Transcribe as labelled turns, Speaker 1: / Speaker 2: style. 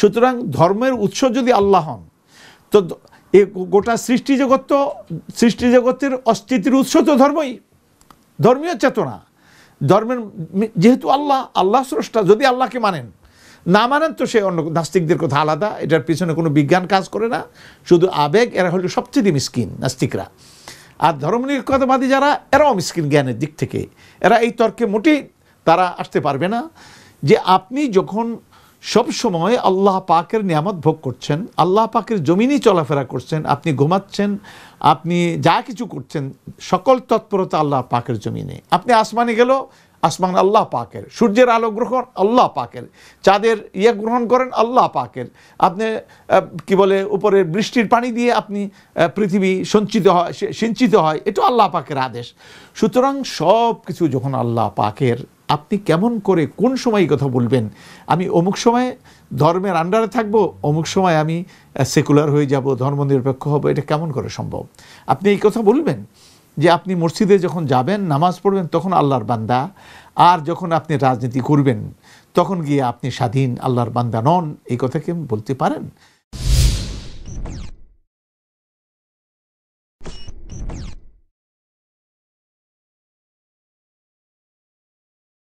Speaker 1: সুতরাং ধর্মের উৎস যদি আল্লাহ হন তো এ গোটা সৃষ্টি জগৎ তো সৃষ্টি জগতের অস্তিত্বের উৎস তো ধর্মই ধর্মীয় চেতনা ধর্মের যেহেতু আল্লাহ আল্লাহ স্রষ্টা যদি আল্লাহকে মানেন না মানেন তো সে অন্য নাস্তিকদের কথা আলাদা এটার পিছনে কোনো বিজ্ঞান কাজ করে না শুধু আবেগ এরা হলো সবচেয়ে মিসকিন নাস্তিকরা আর ধর্মনিরপেক্ষতাবাদী যারা এরাও মিসকিন জ্ঞানের দিক থেকে এরা এই তর্কে মোটেই তারা আসতে পারবে না যে আপনি যখন সব সময় আল্লাহ পাকের নিয়ামত ভোগ করছেন আল্লাহ পাকের জমিনই চলাফেরা করছেন আপনি ঘুমাচ্ছেন আপনি যা কিছু করছেন সকল তৎপরতা আল্লাহ পাকের জমিনে আপনি আসমানে গেল আসমান আল্লাহ পাকের সূর্যের আলো গ্রহণ আল্লাহ পাকের চাঁদের ইয়ে গ্রহণ করেন আল্লাহ পাকের আপনি কি বলে উপরে বৃষ্টির পানি দিয়ে আপনি পৃথিবী সঞ্চিত হয় সিঞ্চিত হয় এটা আল্লাহ পাকের আদেশ সুতরাং সব কিছু যখন আল্লাহ পাকের আপনি কেমন করে কোন সময় কথা বলবেন আমি অমুক সময়ে ধর্মের আন্ডারে থাকব অমুক সময় আমি সেকুলার হয়ে যাব ধর্মনিরপেক্ষ হব এটা কেমন করে সম্ভব আপনি এই কথা বলবেন যে আপনি মসজিদে যখন যাবেন নামাজ পড়বেন তখন আল্লাহর বান্দা আর যখন আপনি রাজনীতি করবেন তখন গিয়ে আপনি স্বাধীন আল্লাহর বান্দা নন এই কথা কি বলতে পারেন